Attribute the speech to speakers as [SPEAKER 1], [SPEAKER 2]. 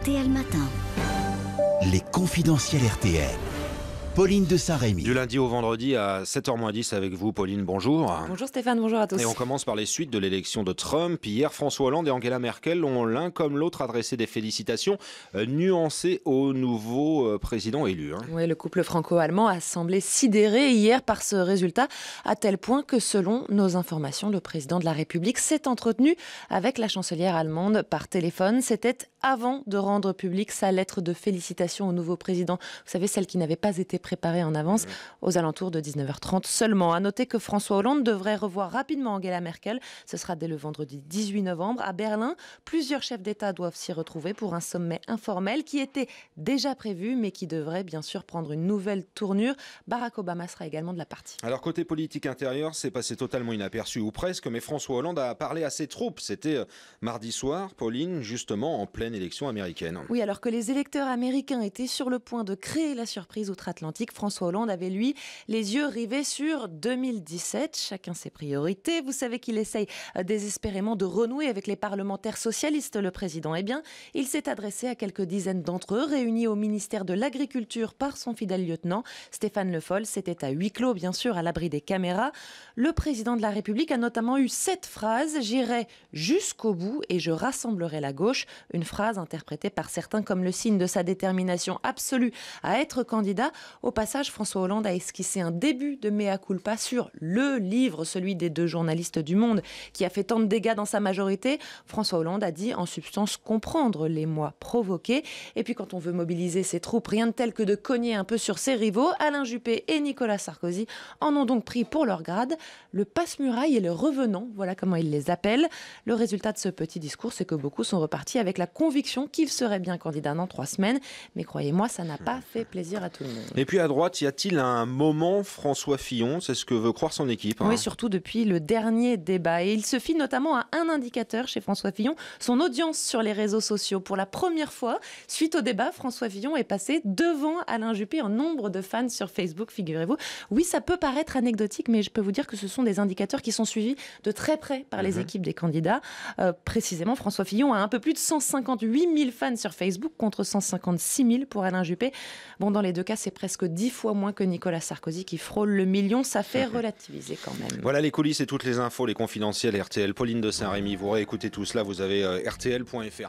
[SPEAKER 1] RTL Matin.
[SPEAKER 2] Les confidentiels RTL. Pauline de Saint-Rémy. Du lundi au vendredi à 7h10 avec vous, Pauline, bonjour. Bonjour
[SPEAKER 1] Stéphane, bonjour à tous. Et on
[SPEAKER 2] commence par les suites de l'élection de Trump. Hier, François Hollande et Angela Merkel ont l'un comme l'autre adressé des félicitations euh, nuancées au nouveau euh, président élu. Hein.
[SPEAKER 1] Oui, le couple franco-allemand a semblé sidéré hier par ce résultat, à tel point que selon nos informations, le président de la République s'est entretenu avec la chancelière allemande par téléphone. C'était avant de rendre publique sa lettre de félicitations au nouveau président. Vous savez, celle qui n'avait pas été préparé en avance mmh. aux alentours de 19h30 seulement. À noter que François Hollande devrait revoir rapidement Angela Merkel. Ce sera dès le vendredi 18 novembre à Berlin. Plusieurs chefs d'État doivent s'y retrouver pour un sommet informel qui était déjà prévu mais qui devrait bien sûr prendre une nouvelle tournure. Barack Obama sera également de la partie.
[SPEAKER 2] Alors côté politique intérieure, c'est passé totalement inaperçu ou presque, mais François Hollande a parlé à ses troupes. C'était euh, mardi soir, Pauline, justement en pleine élection américaine. Oui,
[SPEAKER 1] alors que les électeurs américains étaient sur le point de créer la surprise outre-Atlantique, François Hollande avait, lui, les yeux rivés sur 2017. Chacun ses priorités. Vous savez qu'il essaye euh, désespérément de renouer avec les parlementaires socialistes, le président. Eh bien, il s'est adressé à quelques dizaines d'entre eux, réunis au ministère de l'Agriculture par son fidèle lieutenant, Stéphane Le Foll. C'était à huis clos, bien sûr, à l'abri des caméras. Le président de la République a notamment eu cette phrase J'irai jusqu'au bout et je rassemblerai la gauche. Une phrase interprétée par certains comme le signe de sa détermination absolue à être candidat au passage, François Hollande a esquissé un début de mea culpa sur le livre, celui des deux journalistes du Monde, qui a fait tant de dégâts dans sa majorité. François Hollande a dit en substance comprendre les mois provoqués. Et puis quand on veut mobiliser ses troupes, rien de tel que de cogner un peu sur ses rivaux. Alain Juppé et Nicolas Sarkozy en ont donc pris pour leur grade le passe-muraille et le revenant, voilà comment ils les appellent. Le résultat de ce petit discours, c'est que beaucoup sont repartis avec la conviction qu'ils seraient bien candidats dans trois semaines. Mais croyez-moi, ça n'a pas fait plaisir à tout le monde
[SPEAKER 2] puis à droite, y a-t-il un moment François Fillon C'est ce que veut croire son équipe. Hein. Oui,
[SPEAKER 1] surtout depuis le dernier débat. Et il se fie notamment à un indicateur chez François Fillon, son audience sur les réseaux sociaux. Pour la première fois, suite au débat, François Fillon est passé devant Alain Juppé en nombre de fans sur Facebook, figurez-vous. Oui, ça peut paraître anecdotique, mais je peux vous dire que ce sont des indicateurs qui sont suivis de très près par les mhm. équipes des candidats. Euh, précisément, François Fillon a un peu plus de 158 000 fans sur Facebook contre 156 000 pour Alain Juppé. Bon, dans les deux cas, c'est presque 10 dix fois moins que Nicolas Sarkozy qui frôle le million. Ça fait relativiser quand même.
[SPEAKER 2] Voilà les coulisses et toutes les infos, les confidentielles RTL. Pauline de Saint-Rémy, vous réécoutez tout cela, vous avez rtl.fr. Euh,